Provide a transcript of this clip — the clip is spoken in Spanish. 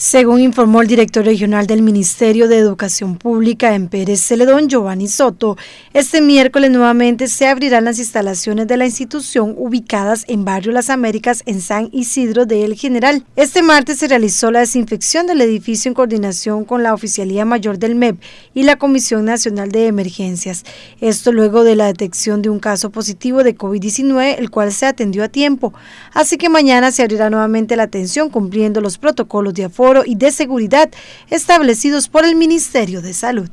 Según informó el director regional del Ministerio de Educación Pública en Pérez Celedón, Giovanni Soto, este miércoles nuevamente se abrirán las instalaciones de la institución ubicadas en Barrio Las Américas en San Isidro de El General. Este martes se realizó la desinfección del edificio en coordinación con la Oficialía Mayor del MEP y la Comisión Nacional de Emergencias. Esto luego de la detección de un caso positivo de COVID-19, el cual se atendió a tiempo. Así que mañana se abrirá nuevamente la atención cumpliendo los protocolos de aforo y de seguridad establecidos por el Ministerio de Salud.